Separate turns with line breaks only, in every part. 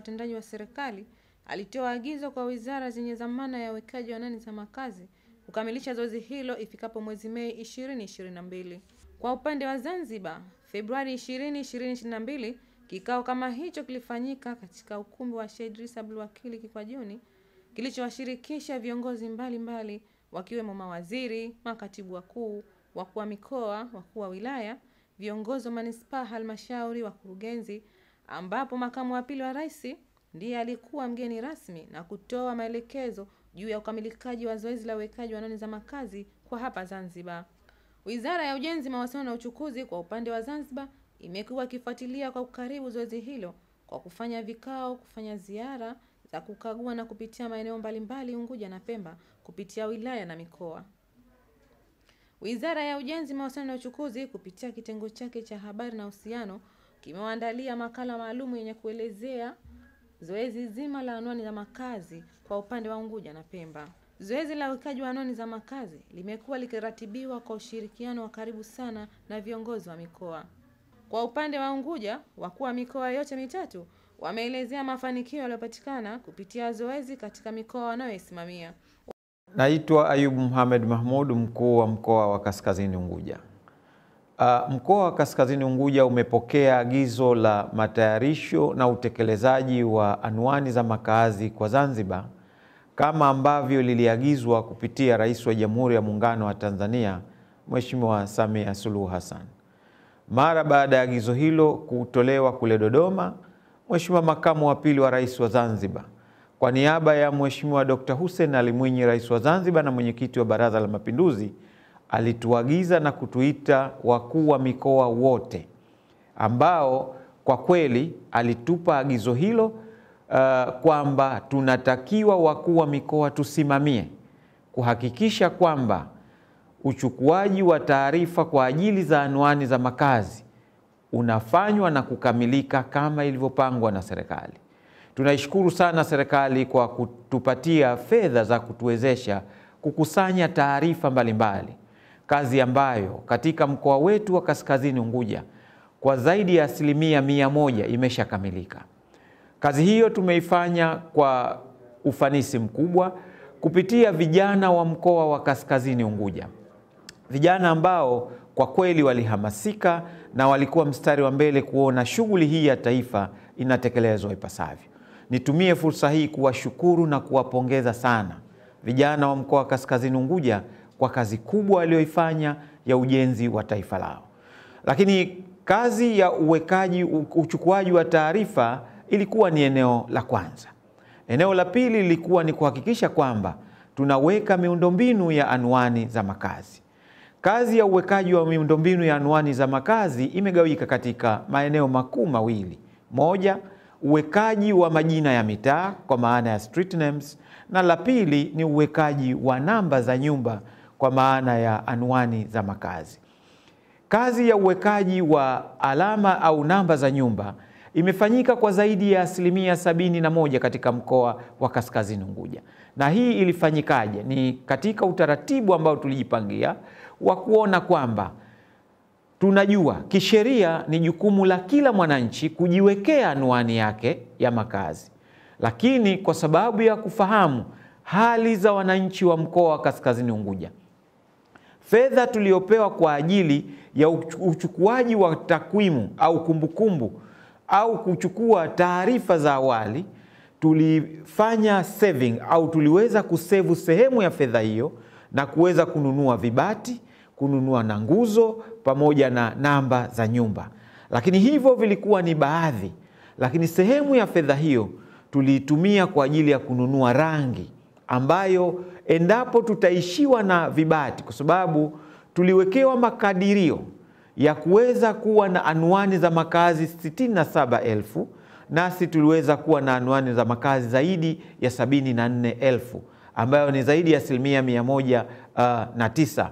watendaji wa serikali alitoa agizo kwa wizara zenye dhamana ya uwekaji wa nani za makazi kukamilisha zoezi hilo ifikapo mwezi Mei 2022. Kwa upande wa Zanzibar, Februari 20, 2022 kikao kama hicho kilifanyika katika ukumbi wa Sheikh Idris Abdul Wakili Kikwajuni kilichowashirikisha viongozi mbalimbali wakiwemo mawaziri, makatibu wakuu, wakuu wa mikoa, wakuu wa wilaya, viongozi wa manispaa, halmashauri, wakurugenzi ambapo makamu wa pili wa rais ndiye alikuwa mgeni rasmi na kutoa maelekezo juu ya ukamilikaji wa zoezi la uwekaji wa nani za makazi kwa hapa Zanzibar. Wizara ya Ujenzi, Mawasiliano na Uchukuzi kwa upande wa Zanzibar imekuwa ikifuatilia kwa ukaribu zoezi hilo kwa kufanya vikao, kufanya ziara za kukagua na kupitia maeneo mbalimbali Unguja na Pemba kupitia wilaya na mikoa. Wizara ya Ujenzi, Mawasiliano na Uchukuzi kupitia kitengo chake cha habari na uhusiano kimewaandalia makala maalum yenye kuelezea zoezi zima la anwani za makazi kwa upande wa Unguja na Pemba. Zoezi la uwekaji wa anwani za makazi limekuwa likiratibiwa kwa ushirikiano wa karibu sana na viongozi wa mikoa. Kwa upande wa Unguja, wakuu wa mikoa yote mitatu wameelezea mafanikio yaliyopatikana kupitia zoezi katika mikoa wanayoisimamia.
Naitwa Ayubu Muhamed Mahmud, mkuu wa mkoa wa Kaskazini Unguja. Uh, mkoa wa Kaskazini Unguja umepokea agizo la matayarisho na utekelezaji wa anwani za makazi kwa Zanzibar kama ambavyo liliagizwa kupitia Rais wa Jamhuri ya Muungano wa Tanzania Mheshimiwa Samia Suluhu Hassan. Mara baada ya agizo hilo kutolewa kule Dodoma, Mheshimiwa Makamu wa Pili wa Rais wa Zanzibar kwa niaba ya Mheshimiwa Dr. Hussein Ali Mwinyi, Rais wa Zanzibar na Mwenyekiti wa Baraza la Mapinduzi alituagiza na kutuita wakuu wa mikoa wote, ambao kwa kweli alitupa agizo hilo uh, kwamba tunatakiwa wakuu wa mikoa tusimamie kuhakikisha kwamba uchukuaji wa taarifa kwa ajili za anwani za makazi unafanywa na kukamilika kama ilivyopangwa na serikali. Tunaishukuru sana serikali kwa kutupatia fedha za kutuwezesha kukusanya taarifa mbalimbali kazi ambayo katika mkoa wetu wa Kaskazini Unguja kwa zaidi ya asilimia mia moja imeshakamilika. Kazi hiyo tumeifanya kwa ufanisi mkubwa kupitia vijana wa mkoa wa Kaskazini Unguja, vijana ambao kwa kweli walihamasika na walikuwa mstari wa mbele kuona shughuli hii ya taifa inatekelezwa ipasavyo. Nitumie fursa hii kuwashukuru na kuwapongeza sana vijana wa mkoa wa Kaskazini Unguja kwa kazi kubwa aliyoifanya ya ujenzi wa taifa lao. Lakini kazi ya uwekaji, uchukuaji wa taarifa ilikuwa ni eneo la kwanza. Eneo la pili lilikuwa ni kuhakikisha kwamba tunaweka miundombinu ya anwani za makazi. Kazi ya uwekaji wa miundombinu ya anwani za makazi imegawika katika maeneo makuu mawili. Moja, uwekaji wa majina ya mitaa kwa maana ya street names, na la pili ni uwekaji wa namba za nyumba kwa maana ya anwani za makazi. Kazi ya uwekaji wa alama au namba za nyumba imefanyika kwa zaidi ya asilimia sabini na moja katika mkoa wa Kaskazini Unguja. Na hii ilifanyikaje? Ni katika utaratibu ambao tulijipangia wa kuona kwamba tunajua kisheria ni jukumu la kila mwananchi kujiwekea anwani yake ya makazi, lakini kwa sababu ya kufahamu hali za wananchi wa mkoa wa Kaskazini Unguja fedha tuliyopewa kwa ajili ya uchukuaji wa takwimu au kumbukumbu kumbu, au kuchukua taarifa za awali tulifanya saving au tuliweza kusevu sehemu ya fedha hiyo na kuweza kununua vibati, kununua na nguzo pamoja na namba za nyumba, lakini hivyo vilikuwa ni baadhi. Lakini sehemu ya fedha hiyo tuliitumia kwa ajili ya kununua rangi ambayo endapo tutaishiwa na vibati, kwa sababu tuliwekewa makadirio ya kuweza kuwa na anwani za makazi 67,000 nasi tuliweza kuwa na anwani za makazi zaidi ya 74,000 ambayo ni zaidi ya asilimia 109. Uh,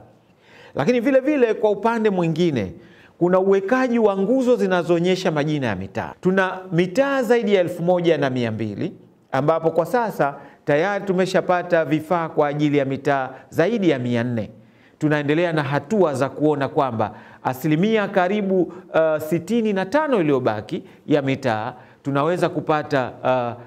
Lakini vile vile kwa upande mwingine kuna uwekaji wa nguzo zinazoonyesha majina ya mitaa. Tuna mitaa zaidi ya elfu moja na mia mbili ambapo kwa sasa tayari tumeshapata vifaa kwa ajili ya mitaa zaidi ya mia nne. Tunaendelea na hatua za kuona kwamba asilimia karibu uh, sitini na tano iliyobaki ya mitaa tunaweza kupata uh,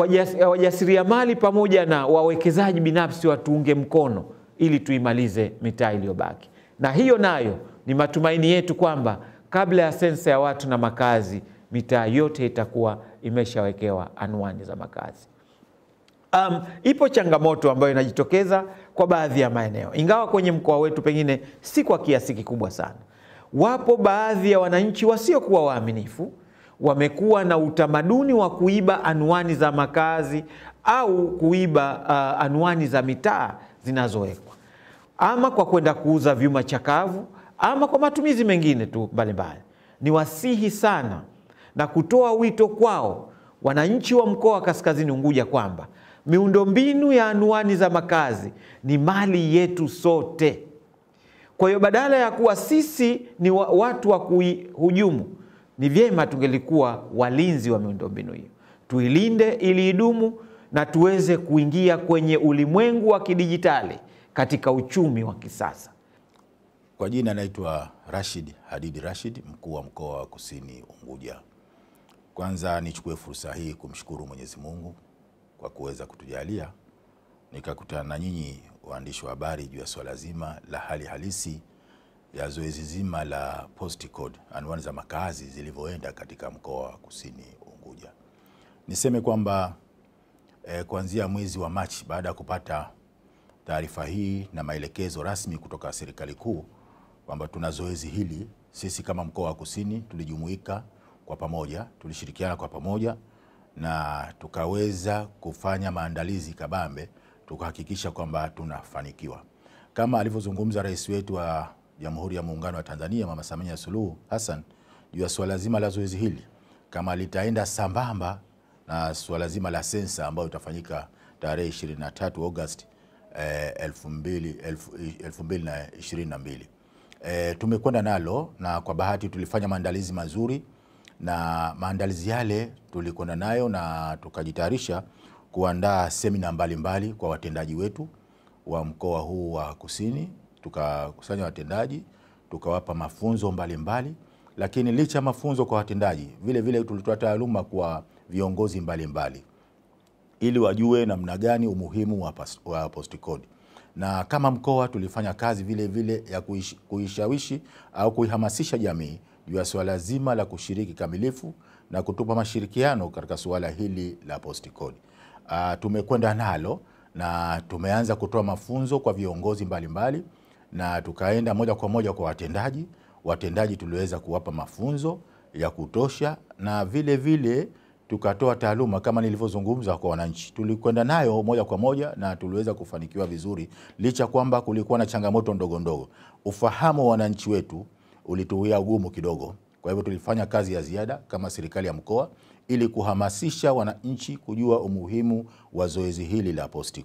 wajas, wajasiriamali pamoja na wawekezaji binafsi watuunge mkono ili tuimalize mitaa iliyobaki, na hiyo nayo ni matumaini yetu kwamba kabla ya sensa ya watu na makazi mitaa yote itakuwa imeshawekewa anwani za makazi. Um, ipo changamoto ambayo inajitokeza kwa baadhi ya maeneo, ingawa kwenye mkoa wetu pengine si kwa kiasi kikubwa sana. Wapo baadhi ya wananchi wasiokuwa waaminifu, wamekuwa na utamaduni wa kuiba anwani za makazi au kuiba uh, anwani za mitaa zinazowekwa ama kwa kwenda kuuza vyuma chakavu ama kwa matumizi mengine tu mbalimbali. Ni wasihi sana na kutoa wito kwao wananchi wa mkoa wa Kaskazini Unguja kwamba miundombinu ya anwani za makazi ni mali yetu sote. Kwa hiyo badala ya kuwa sisi ni watu wa kuihujumu, ni vyema tungelikuwa walinzi wa miundombinu hiyo, tuilinde ili idumu na tuweze kuingia kwenye ulimwengu wa kidijitali katika uchumi wa kisasa.
Kwa jina naitwa Rashid Hadid Rashid, mkuu wa mkoa wa Kusini Unguja. Kwanza nichukue fursa hii kumshukuru Mwenyezi Mungu kwa kuweza kutujalia nikakutana na nyinyi waandishi wa habari juu ya swala zima la hali halisi ya zoezi zima la post code, anwani za makazi zilivyoenda katika mkoa wa Kusini Unguja. Niseme kwamba eh, kuanzia mwezi wa Machi baada ya kupata taarifa hii na maelekezo rasmi kutoka serikali kuu kwamba tuna zoezi hili, sisi kama mkoa wa Kusini tulijumuika kwa pamoja, tulishirikiana kwa pamoja na tukaweza kufanya maandalizi kabambe tukahakikisha kwamba tunafanikiwa kama alivyozungumza rais wetu wa Jamhuri ya Muungano wa Tanzania Mama Samia Suluhu Hassan juu ya suala zima la zoezi hili, kama litaenda sambamba na suala zima la sensa ambayo itafanyika tarehe 23 Agosti eh, 2022 eh, tumekwenda nalo na kwa bahati tulifanya maandalizi mazuri na maandalizi yale tulikwenda nayo na tukajitayarisha kuandaa semina mbalimbali kwa watendaji wetu wa mkoa huu wa Kusini. Tukakusanya watendaji tukawapa mafunzo mbalimbali mbali. Lakini licha ya mafunzo kwa watendaji, vile vile tulitoa taaluma kwa viongozi mbalimbali mbali, ili wajue namna gani umuhimu wa, pas, na kama mkoa tulifanya kazi vile vile ya kuishawishi au kuihamasisha jamii juu ya swala zima la kushiriki kamilifu na kutupa mashirikiano katika suala hili la posti Uh, ah, tumekwenda nalo na tumeanza kutoa mafunzo kwa viongozi mbalimbali mbali, na tukaenda moja kwa moja kwa watendaji. Watendaji tuliweza kuwapa mafunzo ya kutosha na vile vile tukatoa taaluma kama nilivyozungumza kwa wananchi. Tulikwenda nayo moja kwa moja na tuliweza kufanikiwa vizuri, licha kwamba kulikuwa na changamoto ndogo ndogo. Ufahamu wa wananchi wetu ulituwia ugumu kidogo. Kwa hivyo tulifanya kazi ya ziada kama serikali ya mkoa ili kuhamasisha wananchi kujua umuhimu wa zoezi hili la posti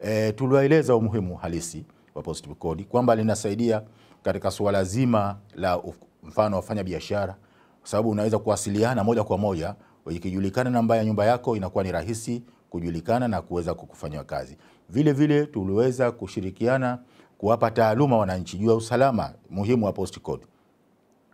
E, tuliwaeleza umuhimu halisi wa posti kwamba linasaidia katika suala zima la mfano wafanya biashara, kwa sababu unaweza kuwasiliana moja kwa moja, ikijulikana namba ya nyumba yako inakuwa ni rahisi kujulikana na kuweza kukufanyia kazi. Vile vile tuliweza kushirikiana kuwapa taaluma wananchi juu ya usalama muhimu wa post code,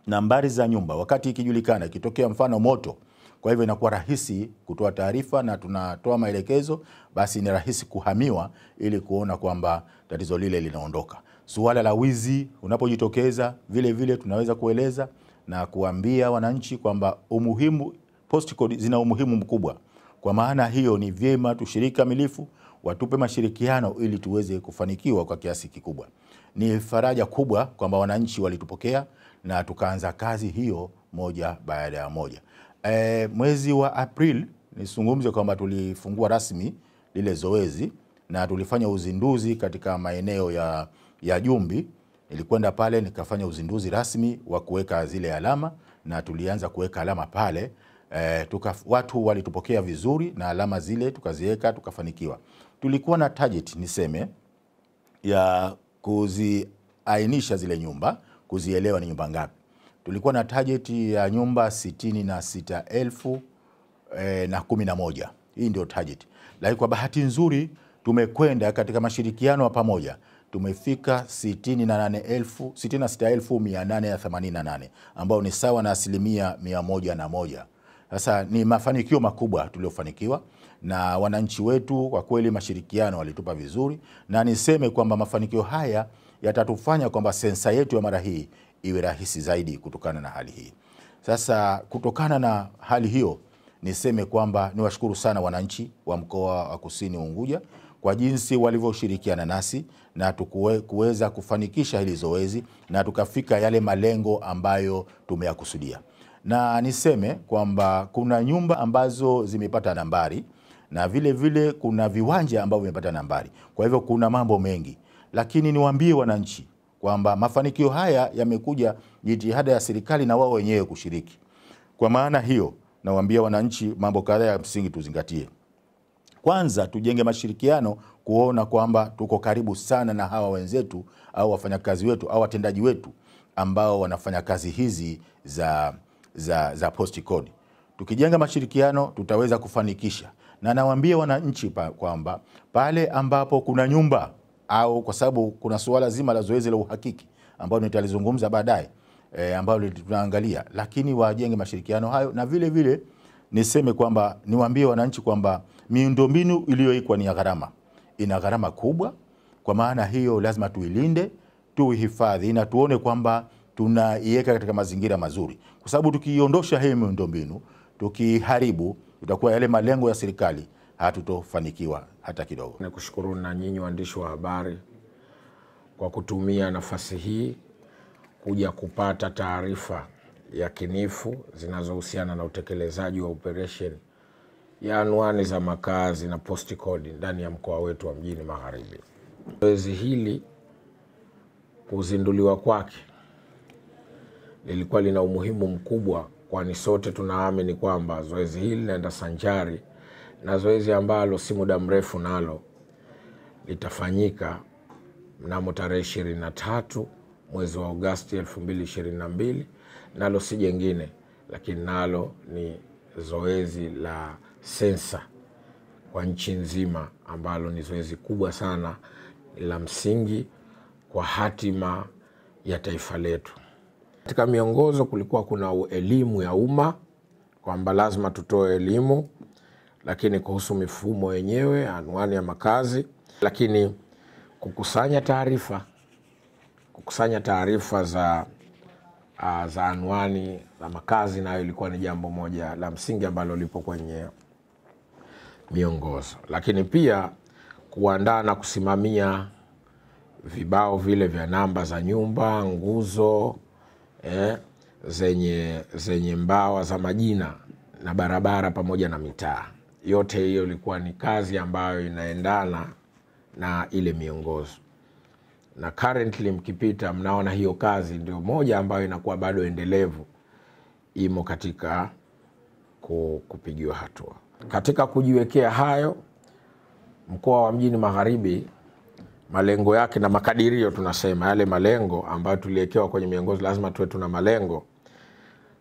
nambari za nyumba wakati ikijulikana, ikitokea mfano moto. Kwa hivyo inakuwa rahisi kutoa taarifa na tunatoa maelekezo, basi ni rahisi kuhamiwa ili kuona kwamba tatizo lile linaondoka. Suala la wizi unapojitokeza, vile vile tunaweza kueleza na kuambia wananchi kwamba umuhimu postcode zina umuhimu mkubwa. Kwa maana hiyo, ni vyema tushiriki kamilifu watupe mashirikiano ili tuweze kufanikiwa kwa kiasi kikubwa. Ni faraja kubwa kwamba wananchi walitupokea na tukaanza kazi hiyo moja baada ya moja. E, mwezi wa Aprili nisungumze kwamba tulifungua rasmi lile zoezi na tulifanya uzinduzi katika maeneo ya, ya Jumbi. Nilikwenda pale nikafanya uzinduzi rasmi wa kuweka zile alama na tulianza kuweka alama pale. E, tuka, watu walitupokea vizuri na alama zile tukaziweka tukafanikiwa tulikuwa na target niseme ya kuziainisha zile nyumba, kuzielewa ni nyumba ngapi. Tulikuwa na target ya nyumba sitini na sita elfu eh, na kumi na moja. Hii ndio target, lakini kwa bahati nzuri tumekwenda katika mashirikiano ya pamoja tumefika nane ambao ni sawa na asilimia moja sasa ni mafanikio makubwa tuliofanikiwa na wananchi wetu, kwa kweli mashirikiano walitupa vizuri, na niseme kwamba mafanikio haya yatatufanya kwamba sensa yetu ya mara hii iwe rahisi zaidi kutokana na hali hii. Sasa kutokana na hali hiyo, niseme kwamba niwashukuru sana wananchi wa mkoa wa Kusini Unguja kwa jinsi walivyoshirikiana nasi na kuweza kufanikisha hili zoezi na tukafika yale malengo ambayo tumeyakusudia na niseme kwamba kuna nyumba ambazo zimepata nambari na vile vile kuna viwanja ambavyo vimepata nambari. Kwa hivyo kuna mambo mengi, lakini niwaambie wananchi kwamba mafanikio haya yamekuja jitihada ya serikali na wao wenyewe kushiriki. Kwa maana hiyo, nawaambia wananchi mambo kadhaa ya msingi tuzingatie. Kwanza tujenge mashirikiano kuona kwamba tuko karibu sana na hawa wenzetu au wafanyakazi wetu au watendaji wetu ambao wanafanya kazi hizi za za, za posti kodi. Tukijenga mashirikiano tutaweza kufanikisha, na nawaambia wananchi kwamba pale ambapo kuna nyumba au kwa sababu kuna suala zima la zoezi la uhakiki ambalo nitalizungumza baadaye e, ambalo tunaangalia, lakini wajenge mashirikiano hayo, na vile vile niseme kwamba niwaambie wananchi kwamba miundombinu iliyoikwa ni ya gharama, ina gharama kubwa. Kwa maana hiyo lazima tuilinde, tuihifadhi na tuone kwamba tunaiweka katika mazingira mazuri, kwa sababu tukiiondosha hii miundombinu, tukiharibu, itakuwa yale malengo ya serikali hatutofanikiwa hata kidogo.
Nikushukuru na nyinyi waandishi wa habari kwa kutumia nafasi hii kuja kupata taarifa ya kinifu zinazohusiana na utekelezaji wa operesheni ya anwani za makazi na posti ndani ya mkoa wetu wa Mjini Magharibi. Zoezi hili kuzinduliwa kwake lilikuwa lina umuhimu mkubwa, kwani sote tunaamini kwamba zoezi hili linaenda sanjari na zoezi ambalo si muda mrefu nalo litafanyika mnamo tarehe ishirini na tatu mwezi wa Agosti elfu mbili ishirini na mbili nalo si jengine, lakini nalo ni zoezi la sensa kwa nchi nzima, ambalo ni zoezi kubwa sana la msingi kwa hatima ya taifa letu. Katika miongozo kulikuwa kuna elimu ya umma kwamba lazima tutoe elimu, lakini kuhusu mifumo yenyewe, anwani ya makazi, lakini kukusanya taarifa, kukusanya taarifa za za anwani za makazi nayo ilikuwa ni jambo moja la msingi ambalo lipo kwenye miongozo, lakini pia kuandaa na kusimamia vibao vile vya namba za nyumba, nguzo eh, zenye, zenye mbawa za majina na barabara pamoja na mitaa yote hiyo ilikuwa ni kazi ambayo inaendana na ile miongozo, na currently mkipita mnaona hiyo kazi ndio moja ambayo inakuwa bado endelevu, imo katika kupigiwa hatua. Katika kujiwekea hayo, mkoa wa Mjini Magharibi malengo yake na makadirio, tunasema yale malengo ambayo tuliwekewa kwenye miongozo, lazima tuwe tuna malengo.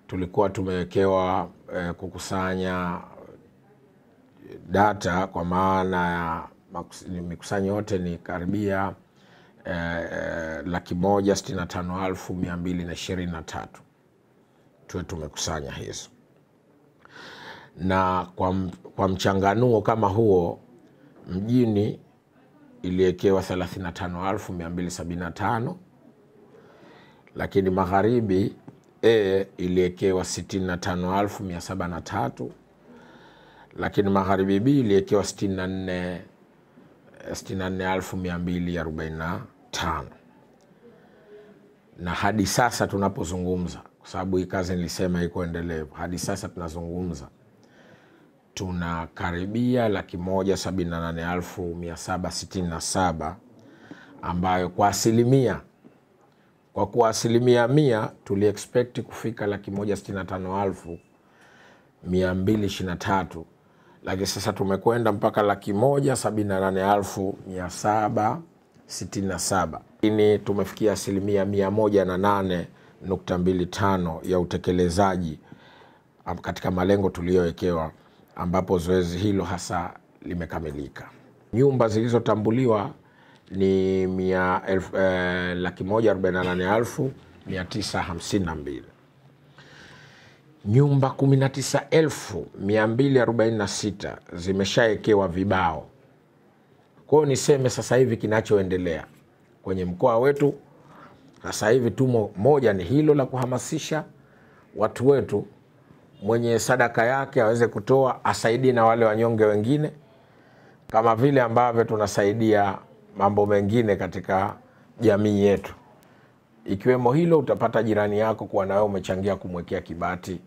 Tulikuwa tumewekewa eh, kukusanya data kwa maana ya mikusanyo yote ni karibia eh, laki moja sitini na tano elfu mia mbili na ishirini na tatu tuwe tumekusanya hizo, na kwa, kwa mchanganuo kama huo mjini iliwekewa 35275 lakini magharibi A iliwekewa 65703 lakini magharibi B iliwekewa 64245 eh, na hadi sasa tunapozungumza, kwa sababu hii kazi nilisema iko endelevu, hadi sasa tunazungumza tunakaribia laki moja sabini na nane elfu mia saba sitini na saba ambayo kwa asilimia kwa kuwa asilimia mia tuliexpect kufika laki moja sitini na tano elfu mia mbili ishirini na tatu lakini sasa tumekwenda mpaka laki moja sabini na nane elfu mia saba sitini na saba lakini tumefikia asilimia mia moja na nane nukta mbili tano ya utekelezaji katika malengo tuliyowekewa ambapo zoezi hilo hasa limekamilika. Nyumba zilizotambuliwa ni mia, elf, eh, laki moja arobaini na nane elfu mia tisa hamsini na mbili nyumba 19246 zimeshawekewa vibao. Kwa hiyo niseme sasa hivi kinachoendelea kwenye mkoa wetu sasa hivi tumo, moja ni hilo la kuhamasisha watu wetu mwenye sadaka yake aweze kutoa, asaidie na wale wanyonge wengine, kama vile ambavyo tunasaidia mambo mengine katika jamii yetu, ikiwemo hilo. Utapata jirani yako kuwa nawe umechangia kumwekea kibati,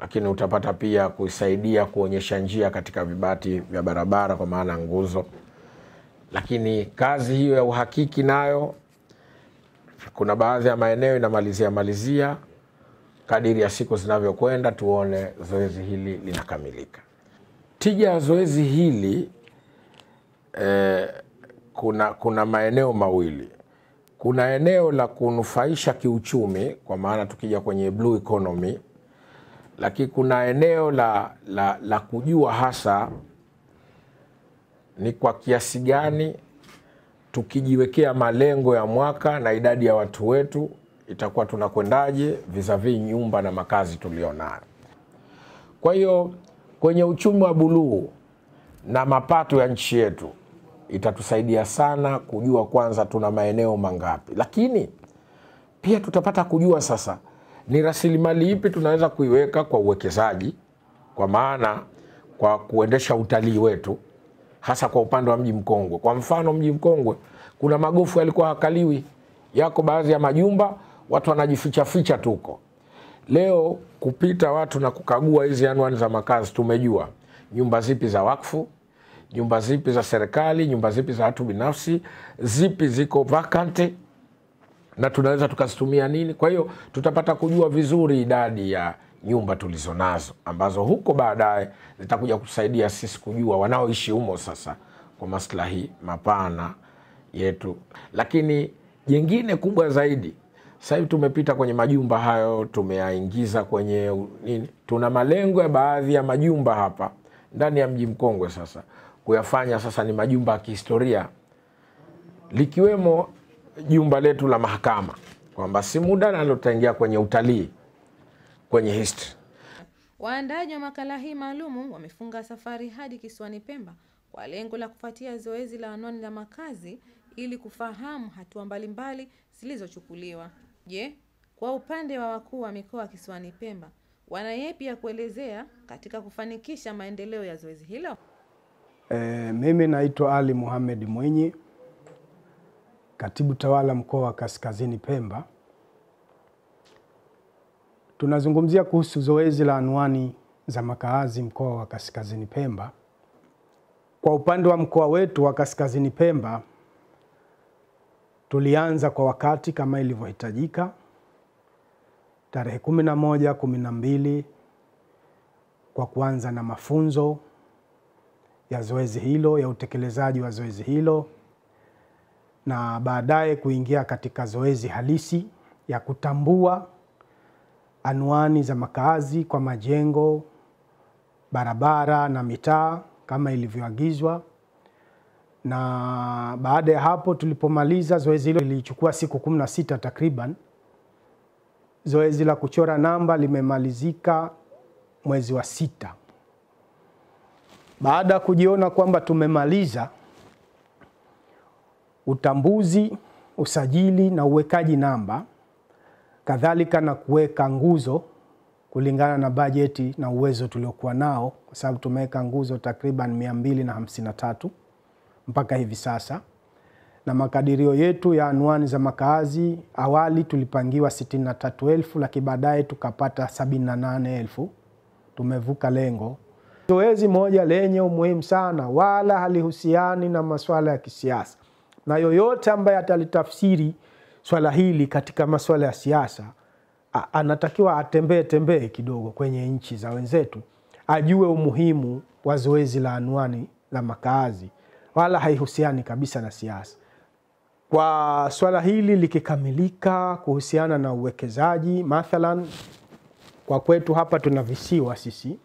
lakini utapata pia kusaidia kuonyesha njia katika vibati vya barabara, kwa maana nguzo. Lakini kazi hiyo ya uhakiki nayo kuna baadhi ya maeneo inamalizia malizia kadiri ya siku zinavyokwenda tuone zoezi hili linakamilika. Tija ya zoezi hili eh, kuna, kuna maeneo mawili. Kuna eneo la kunufaisha kiuchumi, kwa maana tukija kwenye blue economy, lakini kuna eneo la, la, la kujua hasa ni kwa kiasi gani tukijiwekea malengo ya mwaka na idadi ya watu wetu itakuwa tunakwendaje vizavi nyumba na makazi tulionayo. Kwa hiyo kwenye uchumi wa buluu na mapato ya nchi yetu itatusaidia sana kujua kwanza tuna maeneo mangapi, lakini pia tutapata kujua sasa ni rasilimali ipi tunaweza kuiweka kwa uwekezaji, kwa maana kwa kuendesha utalii wetu, hasa kwa upande wa mji mkongwe. Kwa mfano, mji mkongwe kuna magofu yalikuwa hakaliwi, yako baadhi ya majumba watu wanajificha ficha tuko leo kupita watu na kukagua hizi anwani za makazi, tumejua nyumba zipi za wakfu, nyumba zipi za serikali, nyumba zipi za watu binafsi, zipi ziko vakante na tunaweza tukazitumia nini. Kwa hiyo tutapata kujua vizuri idadi ya nyumba tulizonazo ambazo huko baadaye zitakuja kutusaidia sisi kujua wanaoishi humo sasa, kwa maslahi mapana yetu. Lakini jingine kubwa zaidi sasa hivi tumepita kwenye majumba hayo, tumeyaingiza kwenye nini, tuna malengo ya baadhi ya majumba hapa ndani ya mji mkongwe sasa kuyafanya sasa ni majumba ya kihistoria, likiwemo jumba letu la mahakama, kwamba si muda nalo tutaingia kwenye utalii, kwenye history.
Waandaaji wa makala hii maalumu wamefunga safari hadi kisiwani Pemba kwa lengo la kufuatia zoezi la anwani la makazi ili kufahamu hatua mbalimbali zilizochukuliwa. Je, kwa upande wa wakuu wa mikoa kisiwani Pemba wana yepi ya kuelezea katika kufanikisha maendeleo ya zoezi hilo?
E, mimi naitwa Ali Muhamed Mwinyi, katibu tawala mkoa wa Kaskazini Pemba. Tunazungumzia kuhusu zoezi la anwani za makaazi mkoa wa Kaskazini Pemba. Kwa upande wa mkoa wetu wa Kaskazini Pemba Tulianza kwa wakati kama ilivyohitajika tarehe kumi na moja kumi na mbili kwa kuanza na mafunzo ya zoezi hilo ya utekelezaji wa zoezi hilo na baadaye kuingia katika zoezi halisi ya kutambua anwani za makazi kwa majengo, barabara na mitaa kama ilivyoagizwa na baada ya hapo tulipomaliza zoezi hilo lilichukua siku kumi na sita takriban. Zoezi la kuchora namba limemalizika mwezi wa sita. Baada ya kujiona kwamba tumemaliza utambuzi, usajili na uwekaji namba, kadhalika na kuweka nguzo kulingana na bajeti na uwezo tuliokuwa nao, kwa sababu tumeweka nguzo takriban 253 mpaka hivi sasa, na makadirio yetu ya anwani za makazi awali tulipangiwa 63,000 lakini baadaye tukapata 78,000. Tumevuka lengo. Zoezi moja lenye umuhimu sana, wala halihusiani na masuala ya kisiasa, na yoyote ambaye atalitafsiri swala hili katika masuala ya siasa anatakiwa atembee tembee kidogo kwenye nchi za wenzetu, ajue umuhimu wa zoezi la anwani la makaazi wala haihusiani kabisa na siasa. Kwa swala hili likikamilika kuhusiana na uwekezaji, mathalan kwa kwetu hapa tuna visiwa sisi,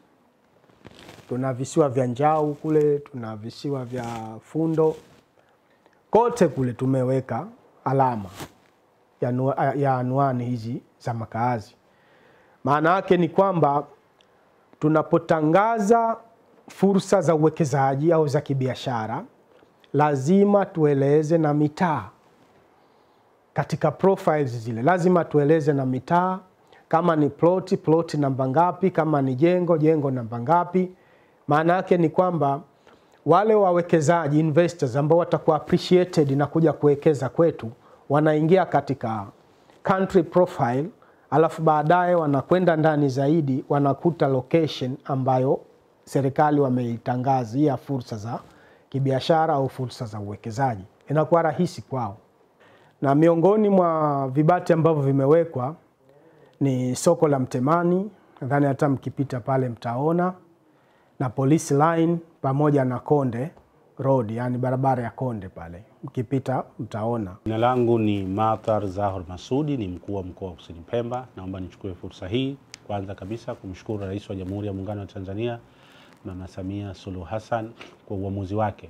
tuna visiwa vya Njau kule, tuna visiwa vya Fundo, kote kule tumeweka alama ya anwani hizi za makaazi. Maana yake ni kwamba tunapotangaza fursa za uwekezaji au za kibiashara lazima tueleze na mitaa katika profiles zile, lazima tueleze na mitaa, kama ni ploti, plot namba ngapi, kama ni jengo, jengo namba ngapi. Maana yake ni kwamba wale wawekezaji investors ambao watakuwa appreciated na kuja kuwekeza kwetu wanaingia katika country profile, alafu baadaye wanakwenda ndani zaidi, wanakuta location ambayo serikali wameitangaza ya fursa za kibiashara au fursa za uwekezaji, inakuwa rahisi kwao. Na miongoni mwa vibati ambavyo vimewekwa ni soko la Mtemani, nadhani hata mkipita pale mtaona, na Police Line pamoja na Konde Road, yani barabara ya Konde pale mkipita mtaona.
Jina langu ni Mathar Zahor Masudi, ni mkuu wa mkoa wa Kusini Pemba. Naomba nichukue fursa hii kwanza kabisa kumshukuru Rais wa Jamhuri ya Muungano wa Tanzania Mama Samia Suluhu Hassan kwa uamuzi wake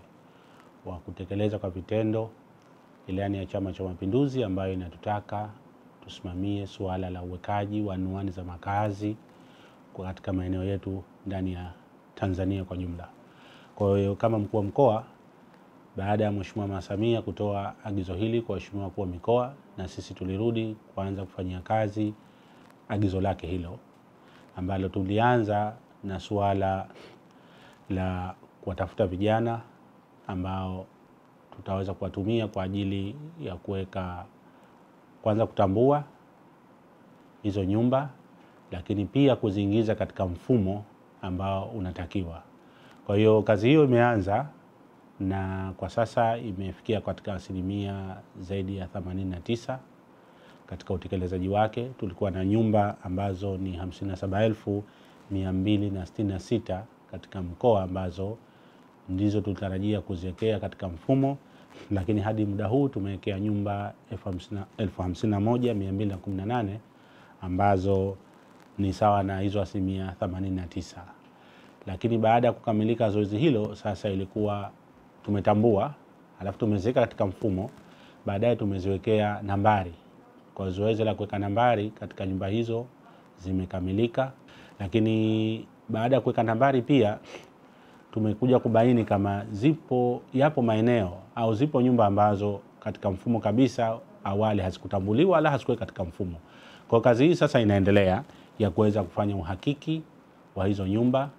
wa kutekeleza kwa vitendo ilani ya Chama cha Mapinduzi ambayo inatutaka tusimamie suala la uwekaji wa anwani za makazi katika maeneo yetu ndani ya Tanzania kwa jumla. Kwa hiyo kama mkuu wa mkoa, baada ya Mheshimiwa Mama Samia kutoa agizo hili kwa waheshimiwa wakuu wa mikoa, na sisi tulirudi kuanza kufanyia kazi agizo lake hilo ambalo tulianza na suala la kuwatafuta vijana ambao tutaweza kuwatumia kwa ajili ya kuweka kwanza kutambua hizo nyumba, lakini pia kuziingiza katika mfumo ambao unatakiwa. Kwa hiyo kazi hiyo imeanza na kwa sasa imefikia katika asilimia zaidi ya 89 katika utekelezaji wake. Tulikuwa na nyumba ambazo ni 57,266 katika mkoa ambazo ndizo tulitarajia kuziwekea katika mfumo, lakini hadi muda huu tumewekea nyumba 51218 ambazo ni sawa na hizo asilimia 89. Lakini baada ya kukamilika zoezi hilo, sasa ilikuwa tumetambua, alafu tumeziweka katika mfumo, baadaye tumeziwekea nambari. Kwa zoezi la kuweka nambari katika nyumba hizo zimekamilika, lakini baada ya kuweka nambari pia tumekuja kubaini kama zipo yapo maeneo au zipo nyumba ambazo katika mfumo kabisa awali hazikutambuliwa wala hazikuwa katika mfumo. Kwa kazi hii sasa inaendelea ya kuweza kufanya uhakiki wa hizo nyumba,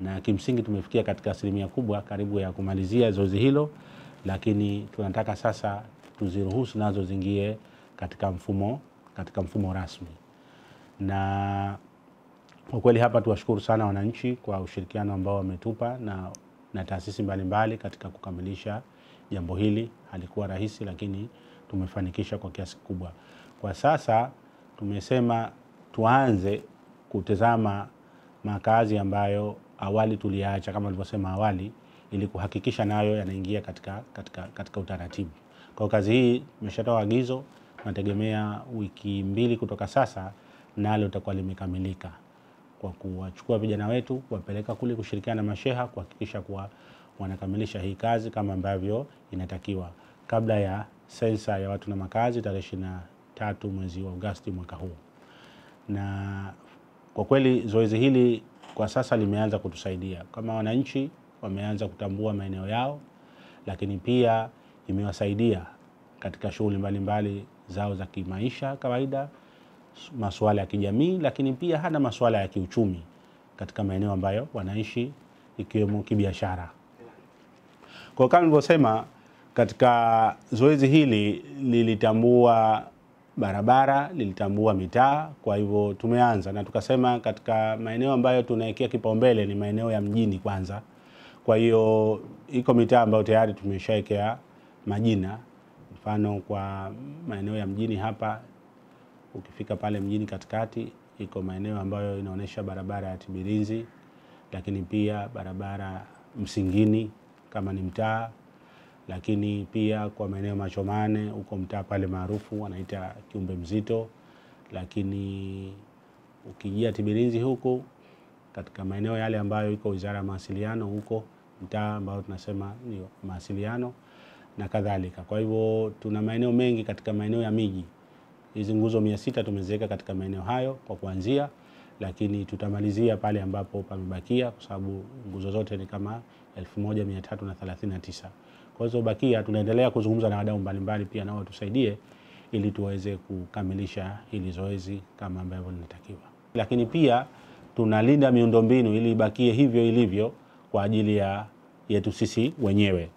na kimsingi tumefikia katika asilimia kubwa karibu ya kumalizia zoezi hilo, lakini tunataka sasa tuziruhusu nazo zingie katika mfumo, katika mfumo rasmi na kwa kweli hapa tuwashukuru sana wananchi kwa ushirikiano ambao wametupa na, na taasisi mbalimbali katika kukamilisha jambo hili. Halikuwa rahisi, lakini tumefanikisha kwa kiasi kikubwa. Kwa sasa tumesema tuanze kutazama makazi ambayo awali tuliyaacha kama nilivyosema awali, ili kuhakikisha nayo yanaingia katika, katika, katika utaratibu. Kwa kazi hii tumeshatoa agizo, tunategemea wiki mbili kutoka sasa nalo litakuwa limekamilika kwa kuwachukua vijana wetu kuwapeleka kule kushirikiana na masheha kuhakikisha kuwa wanakamilisha hii kazi kama ambavyo inatakiwa kabla ya sensa ya watu na makazi tarehe ishirini tatu mwezi wa Agosti mwaka huu. Na kwa kweli zoezi hili kwa sasa limeanza kutusaidia kama wananchi, wameanza kutambua maeneo yao, lakini pia imewasaidia katika shughuli mbalimbali zao za kimaisha kawaida masuala ya kijamii, lakini pia hata masuala ya kiuchumi katika maeneo ambayo wanaishi ikiwemo kibiashara. Kwa kama nilivyosema, katika zoezi hili lilitambua barabara, lilitambua mitaa. Kwa hivyo tumeanza na tukasema katika maeneo ambayo tunawekea kipaumbele ni maeneo ya mjini kwanza. Kwa hiyo iko mitaa ambayo tayari tumeshawekea majina, mfano kwa maeneo ya mjini hapa Ukifika pale mjini katikati, iko maeneo ambayo inaonyesha barabara ya tibirinzi lakini pia barabara Msingini kama ni mtaa, lakini pia kwa maeneo Machomane huko mtaa pale maarufu wanaita Kiumbe Mzito, lakini ukijia tibirinzi huku katika maeneo yale ambayo iko Wizara ya Mawasiliano huko mtaa ambao tunasema ni mawasiliano na kadhalika. Kwa hivyo tuna maeneo mengi katika maeneo ya miji. Hizi nguzo mia sita tumeziweka katika maeneo hayo kwa kuanzia, lakini tutamalizia pale ambapo pamebakia, kwa sababu nguzo zote ni kama 1339. Kwa hizo bakia, tunaendelea kuzungumza na wadau mbalimbali pia nao watusaidie ili tuweze kukamilisha hili zoezi kama ambavyo linatakiwa, lakini pia tunalinda miundombinu ili ibakie hivyo ilivyo kwa ajili ya yetu sisi wenyewe.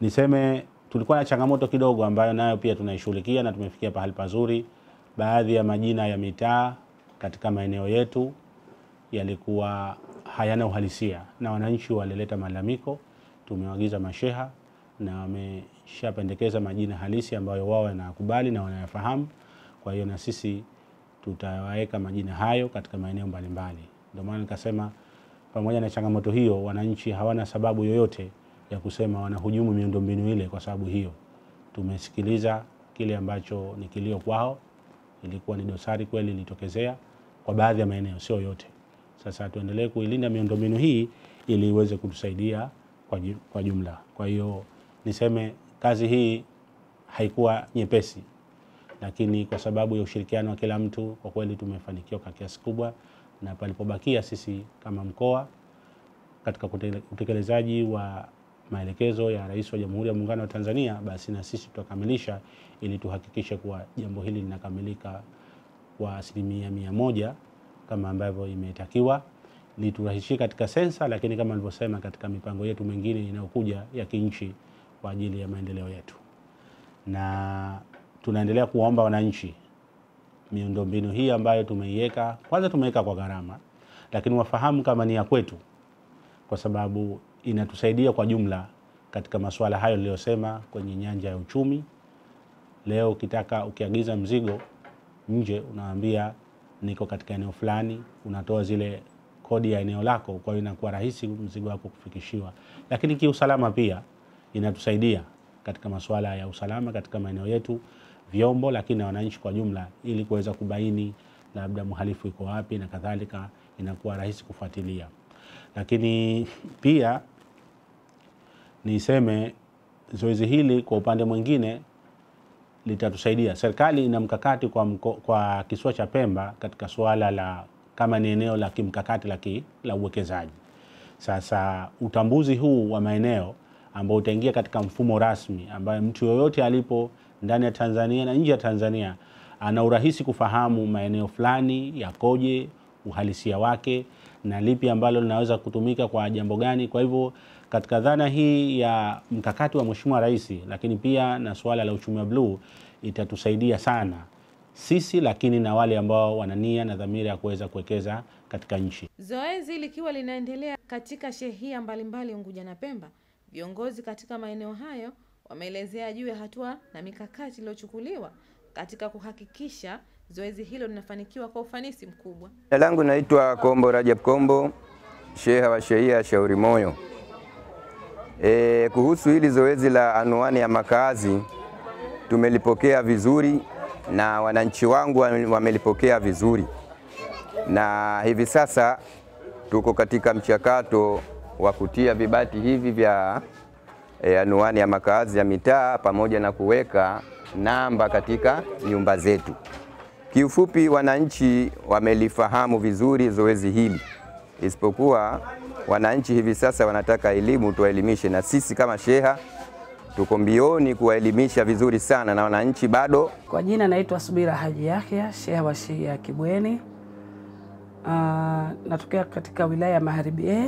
Niseme tulikuwa na changamoto kidogo ambayo nayo pia tunaishughulikia na tumefikia pahali pazuri. Baadhi ya majina ya mitaa katika maeneo yetu yalikuwa hayana uhalisia na wananchi walileta malalamiko. tumewagiza masheha na wameshapendekeza majina halisi ambayo wao wanayakubali na wanayafahamu. Kwa hiyo na sisi tutawaweka majina hayo katika maeneo mbalimbali. Ndio maana nikasema pamoja na changamoto hiyo, wananchi hawana sababu yoyote ya kusema wanahujumu miundombinu ile. Kwa sababu hiyo tumesikiliza kile ambacho ni kilio kwao. Ilikuwa ni dosari kweli ilitokezea kwa baadhi ya maeneo, sio yote. Sasa tuendelee kuilinda miundombinu hii ili iweze kutusaidia kwa jumla. Kwa hiyo niseme kazi hii haikuwa nyepesi, lakini kwa sababu ya ushirikiano wa kila mtu, kwa kweli tumefanikiwa kwa kiasi kubwa, na palipobakia sisi kama mkoa katika utekelezaji wa maelekezo ya Rais wa Jamhuri ya Muungano wa Tanzania, basi na sisi tutakamilisha ili tuhakikishe kuwa jambo hili linakamilika kwa asilimia mia moja kama ambavyo imetakiwa liturahisishie katika sensa, lakini kama nilivyosema, katika mipango yetu mingine inayokuja ya kinchi kwa ajili ya maendeleo yetu. Na tunaendelea kuwaomba wananchi, miundombinu hii ambayo tumeiweka, kwanza tumeweka kwa gharama, lakini wafahamu kama ni ya kwetu, kwa sababu inatusaidia kwa jumla katika masuala hayo niliyosema kwenye nyanja ya uchumi. Leo ukitaka ukiagiza mzigo nje, unaambia niko katika eneo fulani, unatoa zile kodi ya eneo lako, kwa hiyo inakuwa rahisi mzigo wako kufikishiwa. Lakini kiusalama pia inatusaidia katika masuala ya usalama katika maeneo yetu, vyombo, lakini na wananchi kwa jumla, ili kuweza kubaini labda mhalifu yuko wapi na kadhalika, inakuwa rahisi kufuatilia. Lakini pia niseme zoezi hili kwa upande mwingine litatusaidia. Serikali ina mkakati kwa, mko, kwa kisiwa cha Pemba katika suala la kama ni eneo la kimkakati la, ki, la uwekezaji. Sasa utambuzi huu wa maeneo ambao utaingia katika mfumo rasmi ambaye mtu yoyote alipo ndani ya Tanzania na nje ya Tanzania ana urahisi kufahamu maeneo fulani yakoje, uhalisia wake na lipi ambalo linaweza kutumika kwa jambo gani. Kwa hivyo katika dhana hii ya mkakati wa Mheshimiwa Rais, lakini pia na suala la uchumi wa bluu itatusaidia sana sisi lakini na wale ambao wana nia na dhamira ya kuweza kuwekeza katika nchi.
Zoezi likiwa linaendelea katika shehia mbalimbali Unguja na Pemba, viongozi katika maeneo hayo wameelezea juu ya hatua na mikakati iliyochukuliwa katika kuhakikisha zoezi hilo linafanikiwa kwa ufanisi mkubwa.
Jina langu naitwa Kombo Rajab Kombo, sheha wa shehia Shauri Moyo. E, kuhusu hili zoezi la anwani ya makazi tumelipokea vizuri na wananchi wangu wamelipokea vizuri, na hivi sasa tuko katika mchakato wa kutia vibati hivi vya e, anwani ya makazi ya mitaa pamoja na kuweka namba katika nyumba zetu. Kiufupi, wananchi wamelifahamu vizuri zoezi hili isipokuwa wananchi hivi sasa wanataka elimu, tuwaelimishe. Na sisi kama sheha tuko mbioni kuwaelimisha vizuri sana na wananchi bado.
Kwa jina naitwa Subira Haji Yahya, sheha wa shia ya Kibweni. Uh, natokea katika wilaya ya Magharibi A,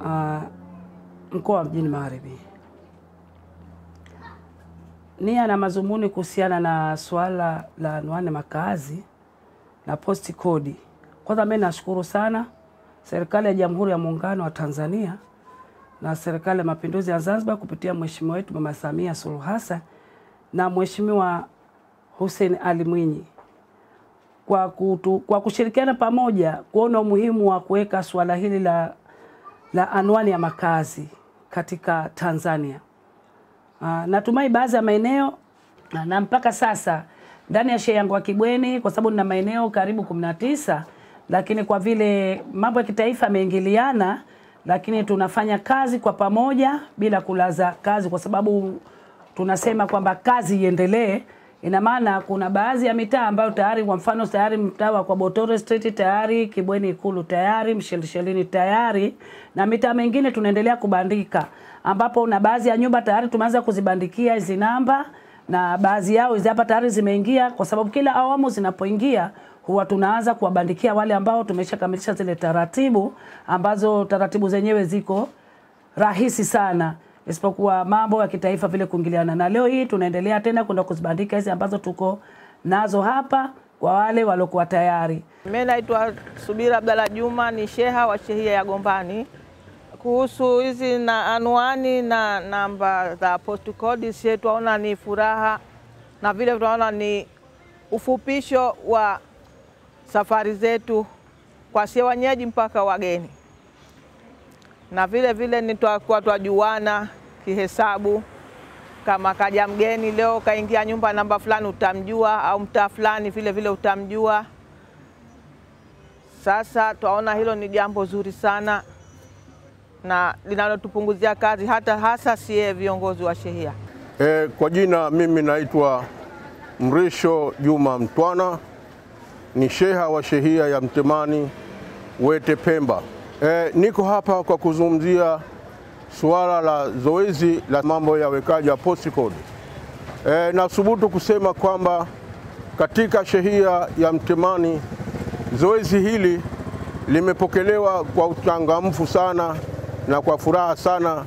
uh, mkoa wa Mjini Magharibi. Nia na mazumuni kuhusiana na suala la anwani makazi na posti kodi kwanza mimi nashukuru sana serikali ya Jamhuri ya Muungano wa Tanzania na serikali ya Mapinduzi ya Zanzibar kupitia mheshimiwa wetu Mama Samia Suluhu Hassan na mheshimiwa Hussein Ali Mwinyi kwa, kutu, kwa kushirikiana pamoja kuona umuhimu wa kuweka suala hili la, la anwani ya makazi katika Tanzania. Uh, natumai baadhi ya maeneo na, na mpaka sasa ndani ya shehia yangu wa Kibweni kwa sababu nina maeneo karibu 19 lakini kwa vile mambo ya kitaifa yameingiliana, lakini tunafanya kazi kwa pamoja bila kulaza kazi, kwa sababu tunasema kwamba kazi iendelee. Ina maana kuna baadhi ya mitaa ambayo tayari, kwa mfano, tayari mtaa wa kwa Botore Street tayari, Kibweni Ikulu tayari, Mshelishelini tayari, na mitaa mingine tunaendelea kubandika, ambapo na baadhi ya nyumba tayari tumeanza kuzibandikia hizi namba na baadhi yao hizi hapa tayari zimeingia, kwa sababu kila awamu zinapoingia huwa tunaanza kuwabandikia wale ambao tumeshakamilisha zile taratibu ambazo taratibu zenyewe ziko rahisi sana isipokuwa mambo ya kitaifa vile kuingiliana. Na leo hii tunaendelea tena kwenda kuzibandika hizi ambazo tuko nazo hapa kwa wale waliokuwa tayari.
Mimi naitwa Subira Abdalla Juma, ni sheha wa shehia ya Gombani. Kuhusu hizi na anwani na namba za postal code, sisi tunaona ni furaha na vile tunaona ni ufupisho wa safari zetu kwa wenyeji mpaka wageni, na vile vile nitakuwa twajuana kihesabu. Kama kaja mgeni leo kaingia nyumba namba fulani, utamjua au mtaa fulani, vile vile utamjua. Sasa twaona hilo ni jambo zuri sana na linalotupunguzia kazi hata hasa sie viongozi wa
shehia.
E, kwa jina mimi naitwa Mrisho Juma Mtwana ni sheha wa shehia ya Mtemani Wete Pemba. E, niko hapa kwa kuzungumzia suala la zoezi la mambo ya wekaji wa postcode. E, na kusema kwamba katika shehia ya Mtemani zoezi hili limepokelewa kwa uchangamfu sana na kwa furaha sana,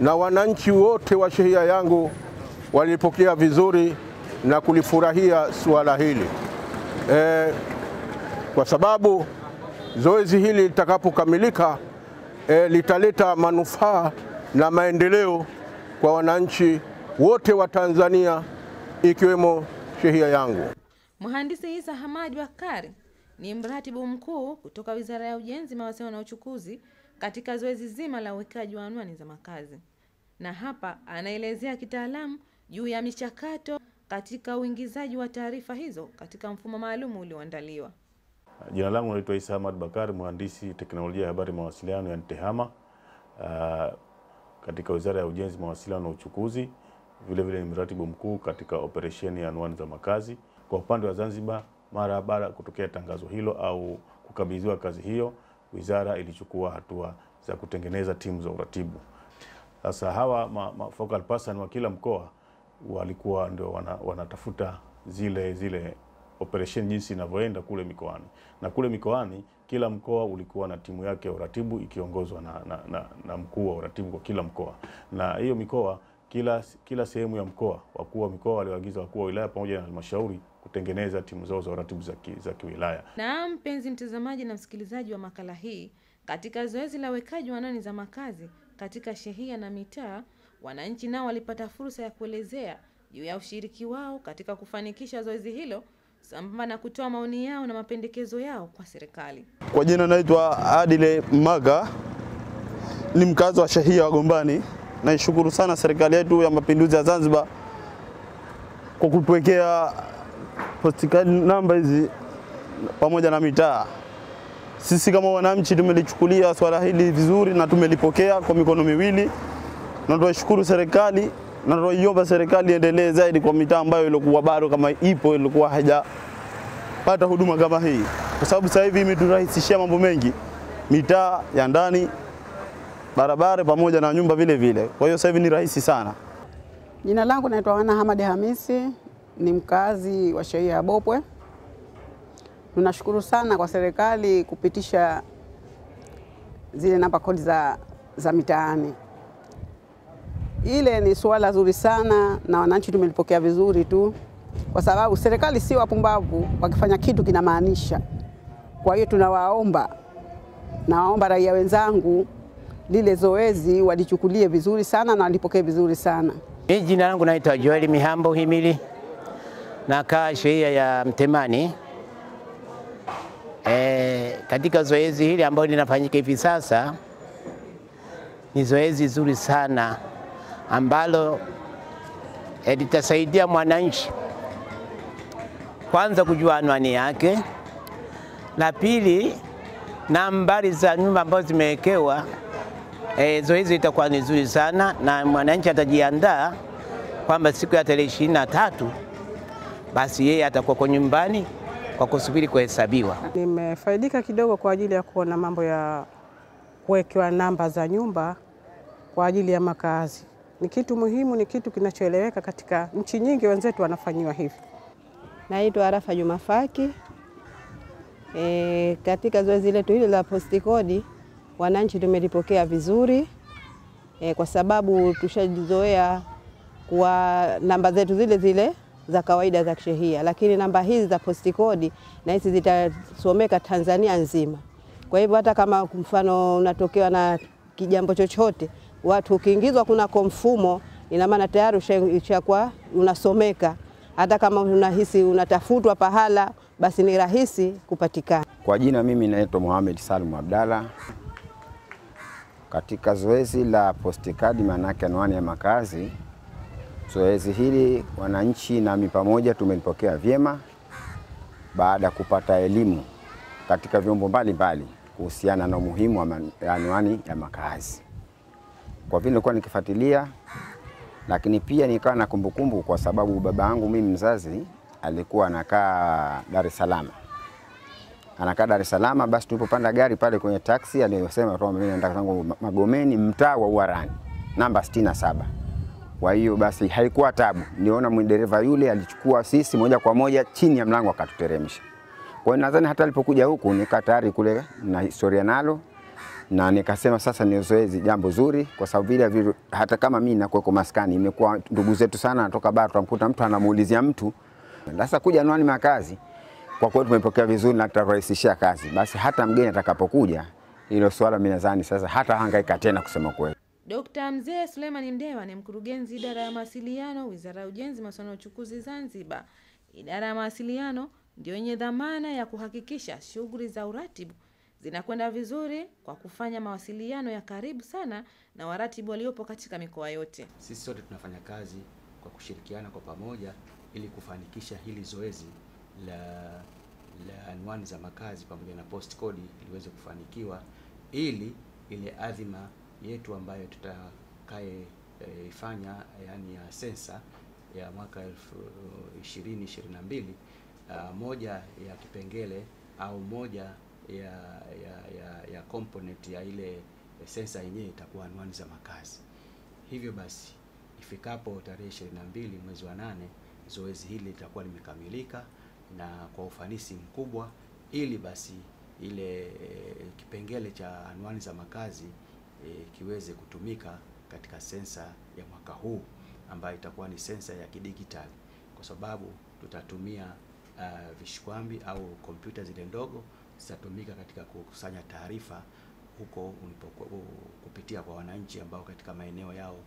na wananchi wote wa shehia yangu walipokea vizuri na kulifurahia suala hili eh, kwa sababu zoezi hili litakapokamilika eh, litaleta manufaa na maendeleo kwa wananchi wote wa Tanzania ikiwemo shehia yangu.
Mhandisi Isa Hamad Bakari ni mratibu mkuu kutoka Wizara ya Ujenzi, Mawasiliano na Uchukuzi katika zoezi zima la uwekaji wa anwani za makazi, na hapa anaelezea kitaalamu juu ya michakato katika uingizaji wa taarifa hizo katika mfumo maalum ulioandaliwa.
Jina langu naitwa Isa Ahmad Bakari, mhandisi teknolojia ya habari mawasiliano ya TEHAMA uh, ah, katika Wizara ya Ujenzi, Mawasiliano na Uchukuzi. Vilevile ni mratibu mkuu katika operesheni ya anwani za makazi. Kwa upande wa Zanzibar, mara baada kutokea tangazo hilo au kukabidhiwa kazi hiyo, wizara ilichukua hatua za kutengeneza timu za uratibu. Sasa hawa ma, ma focal person wa kila mkoa walikuwa ndio wana, wanatafuta zile zile operation jinsi inavyoenda kule mikoani, na kule mikoani kila mkoa ulikuwa na timu yake ya uratibu ikiongozwa na, na, na, na mkuu wa uratibu kwa kila mkoa, na hiyo mikoa kila, kila sehemu ya mkoa, wakuu wa mikoa waliwaagiza wakuu wa wilaya pamoja na halmashauri kutengeneza timu zao za uratibu za, ki, za kiwilaya.
Na mpenzi mtazamaji na msikilizaji wa makala hii, katika zoezi la wekaji wa anwani za makazi katika shehia na mitaa Wananchi nao walipata fursa ya kuelezea juu ya ushiriki wao katika kufanikisha zoezi hilo sambamba na kutoa maoni yao na mapendekezo yao kwa serikali.
Kwa jina naitwa Adile Maga, ni mkazi wa Shahia gombani Naishukuru sana serikali yetu ya mapinduzi ya Zanzibar kwa kutuwekea postikadi namba hizi pamoja na mitaa. Sisi kama wananchi tumelichukulia swala hili vizuri na tumelipokea kwa mikono miwili na tunashukuru serikali na tunaiomba serikali endelee zaidi kwa mitaa ambayo ilikuwa bado kama ipo ilikuwa haijapata huduma kama hii, kwa sababu sasa hivi imeturahisishia mambo mengi, mitaa ya ndani, barabara pamoja na nyumba vile vile. Kwa hiyo sasa hivi ni rahisi sana.
Jina langu naitwa Wana Hamadi Hamisi, ni mkazi wa shehia ya Bopwe. Tunashukuru sana kwa serikali kupitisha zile namba kodi za, za mitaani. Ile ni suala zuri sana na wananchi tumelipokea vizuri tu, kwa sababu serikali si wapumbavu, wakifanya kitu kinamaanisha. Kwa hiyo tunawaomba, nawaomba raia wenzangu lile zoezi walichukulie vizuri sana na walipokee vizuri sana.
Hii jina langu naitwa Joel Mihambo Himili, nakaa sheria ya Mtemani. E, katika zoezi hili ambalo linafanyika hivi sasa ni zoezi zuri sana ambalo litasaidia mwananchi kwanza kujua anwani yake, la pili nambari za nyumba ambazo zimewekewa. E, zoezi litakuwa ni zuri sana na mwananchi atajiandaa kwamba siku ya tarehe ishirini na tatu basi yeye atakuwa kwa nyumbani kwa kusubiri kuhesabiwa.
Nimefaidika kidogo kwa ajili ya kuona mambo ya kuwekewa namba za nyumba kwa ajili ya makazi ni kitu muhimu, ni kitu kinachoeleweka katika nchi nyingi, wenzetu wanafanyiwa hivi. Naitwa Arafa Juma Faki. E, katika zoezi letu hili la postikodi
wananchi tumelipokea vizuri e, kwa sababu tushajizoea kwa namba zetu zile zile za kawaida za kishehia, lakini namba hizi za postikodi na hizi zitasomeka Tanzania nzima. Kwa hivyo hata kama mfano
unatokewa na kijambo chochote watu ukiingizwa kunako mfumo, ina maana tayari ushakuwa unasomeka. Hata kama unahisi unatafutwa pahala, basi ni rahisi kupatikana.
Kwa jina mimi naitwa Mohamed Salum Abdalla. Katika zoezi la postikadi, maanake anwani ya makazi, zoezi hili wananchi nami pamoja tumelipokea vyema baada ya kupata elimu katika vyombo mbalimbali kuhusiana na umuhimu wa anwani ya makazi kwa vile nilikuwa nikifuatilia, lakini pia nikawa na kumbukumbu, kwa sababu baba yangu mimi mzazi alikuwa anakaa Dar es Salaam, anakaa Dar es Salaam. Basi tulipopanda gari pale kwenye taksi, aliyosema mimi nataka zangu Magomeni, mtaa wa Uarani namba 67. Kwa hiyo basi haikuwa tabu, niona mwendereva yule alichukua sisi moja kwa moja chini ya mlango akatuteremsha. Kwa hiyo nadhani hata alipokuja huku nika tayari kule na historia nalo na nikasema sasa ni zoezi jambo zuri, kwa sababu vile hata kama mimi nakuweko maskani, imekuwa ndugu zetu sana natoka bara, tunamkuta mtu anamuulizia mtu sasa kuja nani makazi. Kwa kweli tumepokea vizuri na tutarahisishia kazi, basi hata mgeni atakapokuja, hilo swala mimi nadhani sasa hata hangaika tena kusema kweli.
Dkt. Mzee Suleiman Mdewa ni mkurugenzi idara ya mawasiliano, Wizara ya Ujenzi, Masuala ya Uchukuzi Zanzibar. Idara ya mawasiliano ndio yenye dhamana ya kuhakikisha shughuli za uratibu zinakwenda vizuri kwa kufanya mawasiliano ya karibu sana na waratibu waliopo katika mikoa yote. Sisi sote tunafanya
kazi kwa kushirikiana kwa pamoja ili kufanikisha hili zoezi la la anwani za makazi pamoja na post kodi iliweze kufanikiwa ili ile adhima yetu ambayo tutakaye e, ifanya yani ya sensa ya mwaka 2022 ah, moja ya kipengele au moja ya ya ya, ya component ya ile eh, sensa yenyewe itakuwa anwani za makazi. Hivyo basi ifikapo tarehe 22 mwezi wa nane zoezi hili litakuwa limekamilika na kwa ufanisi mkubwa, ili basi ile e, kipengele cha anwani za makazi e, kiweze kutumika katika sensa ya mwaka huu ambayo itakuwa ni sensa ya kidigitali, kwa sababu tutatumia uh, vishikwambi au kompyuta zile ndogo zitatumika katika kukusanya taarifa huko kupitia kwa wananchi ambao katika maeneo yao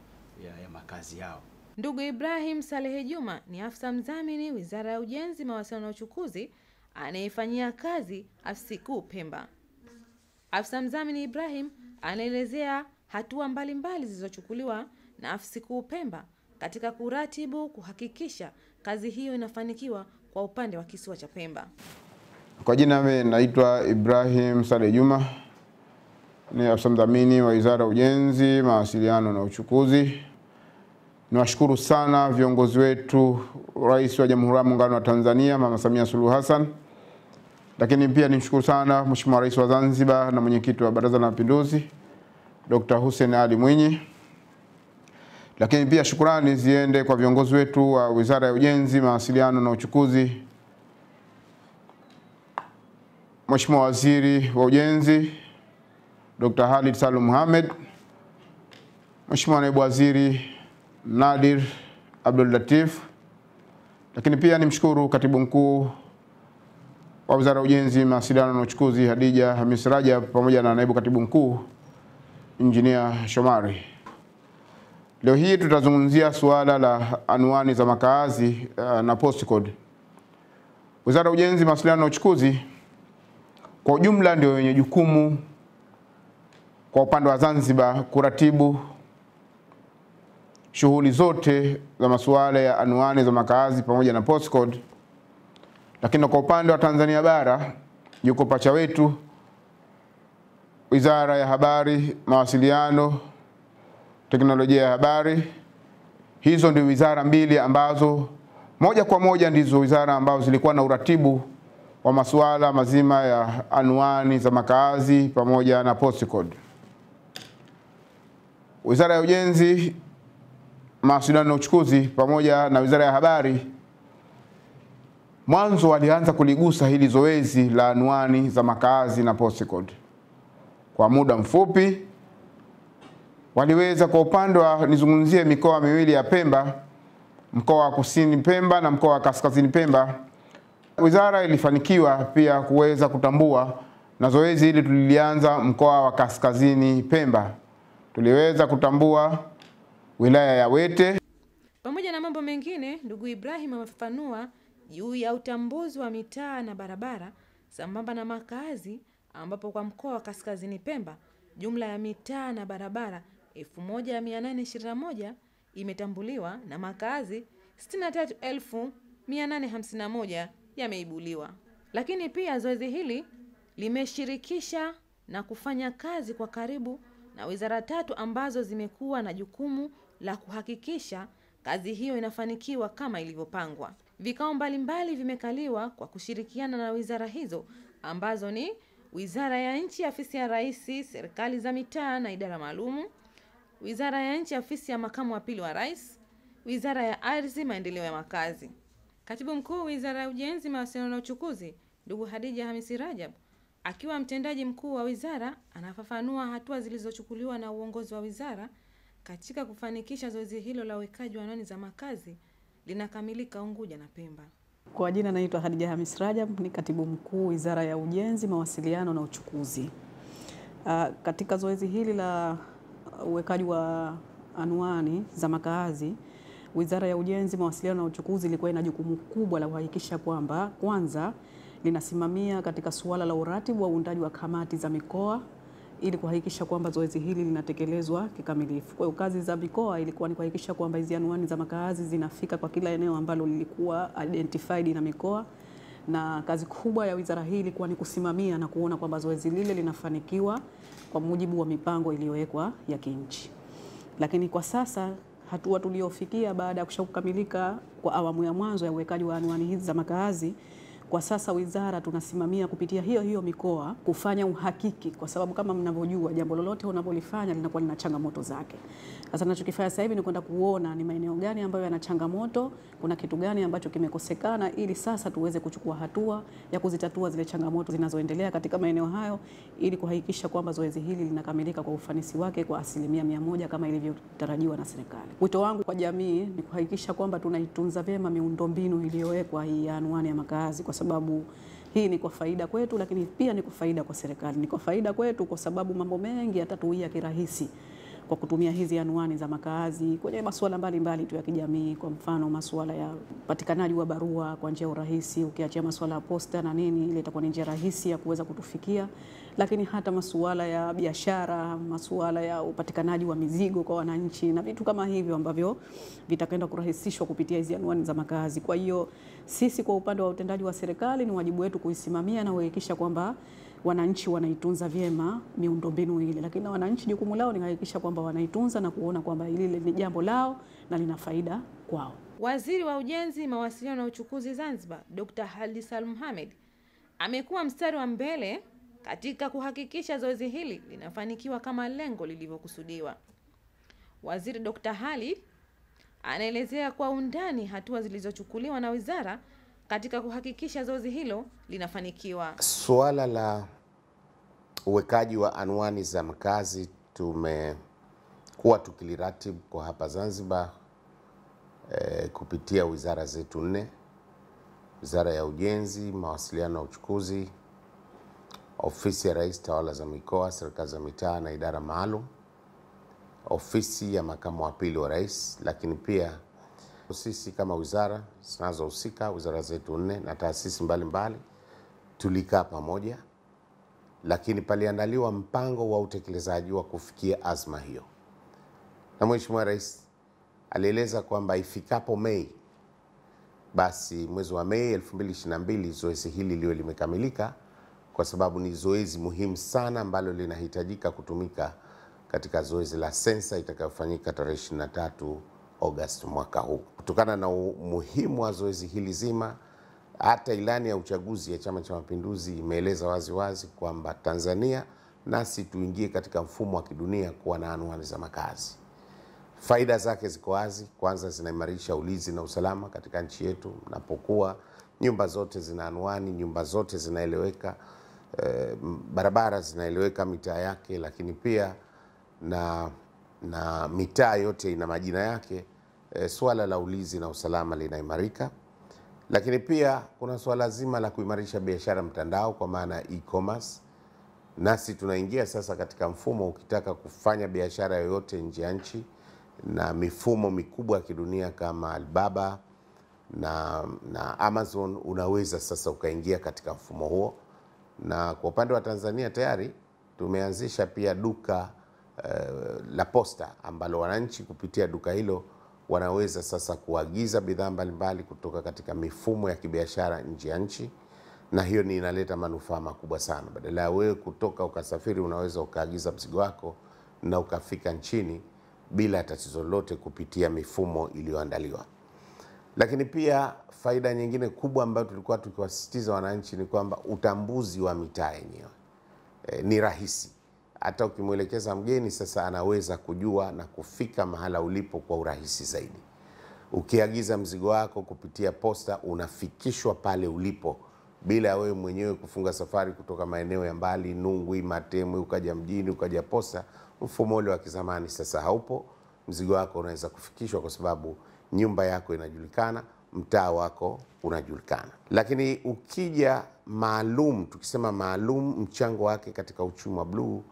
ya, ya makazi yao.
Ndugu Ibrahim Salehe Juma ni afisa mdhamini Wizara ya Ujenzi, Mawasiliano na Uchukuzi anayefanyia kazi afisi kuu Pemba. Afisa mdhamini Ibrahim anaelezea hatua mbalimbali zilizochukuliwa na afisi kuu Pemba katika kuratibu kuhakikisha kazi hiyo inafanikiwa kwa upande wa kisiwa cha Pemba.
Kwa jina mimi naitwa Ibrahim Sale Juma, ni afisa mdhamini wa Wizara ya Ujenzi, Mawasiliano na Uchukuzi. Niwashukuru sana viongozi wetu, Rais wa Jamhuri ya Muungano wa Tanzania Mama Samia Suluhu Hassan, lakini pia nimshukuru sana Mheshimiwa Rais wa Zanzibar na Mwenyekiti wa Baraza la Mapinduzi Dr. Hussein Ali Mwinyi. Lakini pia shukurani ziende kwa viongozi wetu wa Wizara ya Ujenzi, Mawasiliano na Uchukuzi Mheshimiwa Waziri wa Ujenzi Dr. Khalid Salum Mohamed, Mheshimiwa Naibu Waziri Nadir Abdul Latif, lakini pia nimshukuru Katibu Mkuu wa Wizara ya Ujenzi, Mawasiliano na Uchukuzi Hadija Hamis Rajab pamoja na Naibu Katibu Mkuu Injinia Shomari. Leo hii tutazungumzia suala la anwani za makaazi eh, na postcode. Wizara ya Ujenzi, Mawasiliano na Uchukuzi kwa ujumla ndio wenye jukumu kwa upande wa Zanzibar kuratibu shughuli zote za masuala ya anwani za makazi pamoja na postcode, lakini kwa upande wa Tanzania bara yuko pacha wetu Wizara ya Habari, Mawasiliano, Teknolojia ya Habari. Hizo ndio wizara mbili ambazo moja kwa moja ndizo wizara ambazo zilikuwa na uratibu wa masuala mazima ya anwani za makazi pamoja na postcode. Wizara ya Ujenzi, Mawasiliano na Uchukuzi pamoja na Wizara ya Habari mwanzo walianza kuligusa hili zoezi la anwani za makazi na postcode. Kwa muda mfupi waliweza kwa upande wa, nizungumzie mikoa miwili ya Pemba, mkoa wa Kusini Pemba na mkoa wa Kaskazini Pemba Wizara ilifanikiwa pia kuweza kutambua, na zoezi hili tulilianza mkoa wa Kaskazini Pemba, tuliweza kutambua wilaya ya Wete.
Pamoja na mambo mengine, ndugu Ibrahim amefafanua juu ya utambuzi wa mitaa na barabara sambamba na makazi, ambapo kwa mkoa wa Kaskazini Pemba jumla ya mitaa na barabara 1821 imetambuliwa na makazi 63851 yameibuliwa. Lakini pia zoezi hili limeshirikisha na kufanya kazi kwa karibu na wizara tatu ambazo zimekuwa na jukumu la kuhakikisha kazi hiyo inafanikiwa kama ilivyopangwa. Vikao mbalimbali vimekaliwa kwa kushirikiana na wizara hizo ambazo ni Wizara ya Nchi, afisi ya Rais, Serikali za Mitaa na Idara Maalumu, Wizara ya Nchi, afisi ya Makamu wa Pili wa Rais, Wizara ya Ardhi, Maendeleo ya Makazi. Katibu Mkuu Wizara ya Ujenzi, Mawasiliano na Uchukuzi, Ndugu Hadija Hamisi Rajab, akiwa mtendaji mkuu wa wizara, anafafanua hatua zilizochukuliwa na uongozi wa wizara katika kufanikisha zoezi hilo la uwekaji wa anwani za makazi linakamilika Unguja na Pemba.
Kwa jina naitwa Hadija Hamis Rajab, ni katibu mkuu Wizara ya Ujenzi, Mawasiliano na Uchukuzi. Uh, katika zoezi hili la uwekaji wa anwani za makazi Wizara ya Ujenzi, Mawasiliano na Uchukuzi ilikuwa ina jukumu kubwa la kuhakikisha kwamba kwanza linasimamia katika suala la uratibu wa uundaji wa kamati za mikoa ili kuhakikisha kwamba zoezi hili linatekelezwa kikamilifu. Kwa hiyo kazi za mikoa ilikuwa ni kuhakikisha kwamba hizi anwani za makazi zinafika kwa kila eneo ambalo lilikuwa identified na mikoa, na kazi kubwa ya wizara hii ilikuwa ni kusimamia na kuona kwamba zoezi lile linafanikiwa kwa mujibu wa mipango iliyowekwa ya kinchi. Lakini kwa sasa hatua tuliofikia baada ya kushakukamilika kwa awamu ya mwanzo ya uwekaji wa anwani hizi za makazi. Kwa sasa wizara tunasimamia kupitia hiyo hiyo mikoa kufanya uhakiki, kwa sababu kama mnavyojua, jambo lolote unavyolifanya linakuwa lina changamoto zake. Sasa tunachokifanya sasa hivi ni kwenda kuona ni maeneo gani ambayo yana changamoto, kuna kitu gani ambacho kimekosekana, ili sasa tuweze kuchukua hatua ya kuzitatua zile changamoto zinazoendelea katika maeneo hayo, ili kuhakikisha kwamba zoezi hili linakamilika kwa ufanisi wake kwa asilimia mia moja kama ilivyotarajiwa na serikali. Wito wangu kwa jamii ni kuhakikisha kwamba tunaitunza vyema miundombinu iliyowekwa hii ya anwani ya makazi, kwa sababu hii ni kwa faida kwetu, lakini pia ni kwa faida kwa serikali, ni kwa faida kwetu kwa sababu mambo mengi yatatuia kirahisi kwa kutumia hizi anwani za makaazi kwenye masuala mbalimbali tu ya kijamii, kwa mfano masuala ya upatikanaji wa barua kwa njia urahisi, ukiachia masuala ya posta na nini, ile itakuwa ni njia rahisi ya kuweza kutufikia, lakini hata masuala ya biashara, masuala ya upatikanaji wa mizigo kwa wananchi na vitu kama hivyo ambavyo vitakwenda kurahisishwa kupitia hizi anwani za makaazi. Kwa hiyo sisi kwa upande wa utendaji wa serikali, ni wajibu wetu kuisimamia na kuhakikisha kwamba wananchi wanaitunza vyema miundombinu ile, lakini na wananchi jukumu lao ni kuhakikisha kwamba wanaitunza na kuona kwamba ile ni jambo lao na lina faida kwao.
Waziri wa Ujenzi, Mawasiliano na Uchukuzi Zanzibar, Dr. Halid Al Mohamed amekuwa mstari wa mbele katika kuhakikisha zoezi hili linafanikiwa kama lengo lilivyokusudiwa. Waziri d hali anaelezea kwa undani hatua zilizochukuliwa na wizara katika kuhakikisha zoezi hilo linafanikiwa.
Suala la uwekaji wa anwani za makazi tumekuwa tukiliratibu kwa hapa Zanzibar e, kupitia wizara zetu nne: Wizara ya Ujenzi, Mawasiliano na Uchukuzi, Ofisi ya Rais, Tawala za Mikoa, Serikali za Mitaa na Idara Maalum, Ofisi ya Makamu wa Pili wa Rais, lakini pia ambapo sisi kama wizara zinazohusika, wizara zetu nne na taasisi mbalimbali, tulikaa pamoja, lakini paliandaliwa mpango wa utekelezaji wa kufikia azma hiyo, na Mheshimiwa Rais alieleza kwamba ifikapo Mei, basi mwezi wa Mei 2022 zoezi hili liwe limekamilika, kwa sababu ni zoezi muhimu sana ambalo linahitajika kutumika katika zoezi la sensa itakayofanyika tarehe 23 Agosti mwaka huu. Kutokana na umuhimu wa zoezi hili zima, hata ilani ya uchaguzi ya Chama cha Mapinduzi imeeleza waziwazi kwamba Tanzania nasi tuingie katika mfumo wa kidunia kuwa na anwani za makazi. Faida zake ziko wazi. Kwanza, zinaimarisha ulinzi na usalama katika nchi yetu. Mnapokuwa nyumba zote zina anwani, nyumba zote zinaeleweka, e, barabara zinaeleweka, mitaa yake, lakini pia na na mitaa yote ina majina yake, e, swala la ulinzi na usalama linaimarika. Lakini pia kuna swala zima la kuimarisha biashara mtandao kwa maana ya e-commerce. Nasi tunaingia sasa katika mfumo, ukitaka kufanya biashara yoyote nje ya nchi na mifumo mikubwa ya kidunia kama Alibaba na, na Amazon, unaweza sasa ukaingia katika mfumo huo. Na kwa upande wa Tanzania tayari tumeanzisha pia duka Eh, la posta ambalo wananchi kupitia duka hilo wanaweza sasa kuagiza bidhaa mbalimbali kutoka katika mifumo ya kibiashara nje ya nchi, na hiyo ni inaleta manufaa makubwa sana. Badala ya wewe kutoka ukasafiri, unaweza ukaagiza mzigo wako na ukafika nchini bila tatizo lolote kupitia mifumo iliyoandaliwa. Lakini pia faida nyingine kubwa ambayo tulikuwa tukiwasisitiza wananchi ni kwamba utambuzi wa mitaa yenyewe e, ni rahisi hata ukimwelekeza mgeni sasa anaweza kujua na kufika mahala ulipo kwa urahisi zaidi. Ukiagiza mzigo wako kupitia posta unafikishwa pale ulipo bila wewe mwenyewe kufunga safari kutoka maeneo ya mbali Nungwi, Matemwe, ukaja mjini, ukaja posta. Mfumo ule wa kizamani sasa haupo. Mzigo wako unaweza kufikishwa kwa sababu nyumba yako inajulikana, mtaa wako unajulikana. Lakini ukija maalum, tukisema maalum, mchango wake katika uchumi wa bluu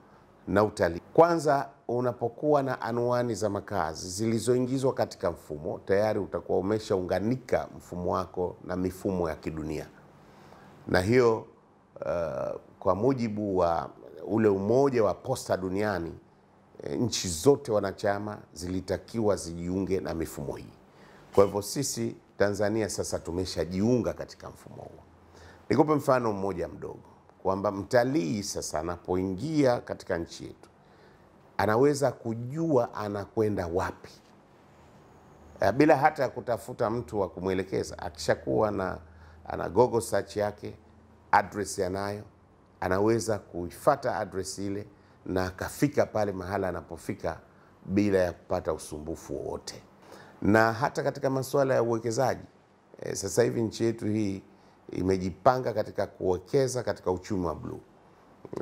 na utalii. Kwanza, unapokuwa na anwani za makazi zilizoingizwa katika mfumo, tayari utakuwa umeshaunganika mfumo wako na mifumo ya kidunia, na hiyo uh, kwa mujibu wa ule umoja wa posta duniani, eh, nchi zote wanachama zilitakiwa zijiunge na mifumo hii. Kwa hivyo sisi Tanzania sasa tumeshajiunga katika mfumo huo. Nikupe mfano mmoja mdogo kwamba mtalii sasa anapoingia katika nchi yetu anaweza kujua anakwenda wapi eh, bila hata ya kutafuta mtu wa kumwelekeza. Akishakuwa na ana Google search yake, address anayo anaweza kuifata address ile na akafika pale mahala anapofika bila ya kupata usumbufu wowote. Na hata katika masuala ya uwekezaji e, sasa hivi nchi yetu hii imejipanga katika kuwekeza katika uchumi wa bluu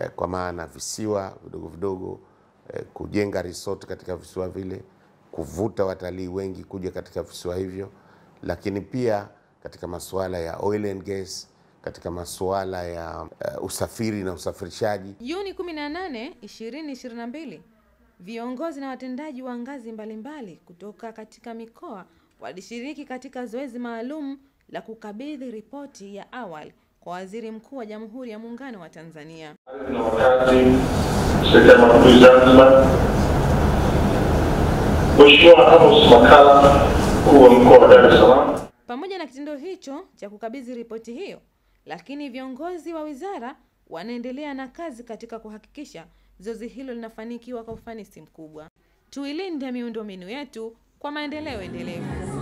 e, kwa maana visiwa vidogo vidogo e, kujenga resort katika visiwa vile, kuvuta watalii wengi kuja katika visiwa hivyo, lakini pia katika masuala ya oil and gas katika masuala ya uh, usafiri na usafirishaji.
Juni 18, 2022, viongozi na watendaji wa ngazi mbalimbali kutoka katika mikoa walishiriki katika zoezi maalum la kukabidhi ripoti ya awali kwa Waziri Mkuu wa Jamhuri ya Muungano
wa Tanzania. Mheshimiwa
Amos Makala,
mkuu wa mkoa wa Dar es Salaam. Pamoja na kitendo hicho cha kukabidhi ripoti hiyo, lakini viongozi wa wizara wanaendelea na kazi katika kuhakikisha zoezi hilo linafanikiwa kwa ufanisi mkubwa. Tuilinde miundombinu yetu kwa maendeleo endelevu.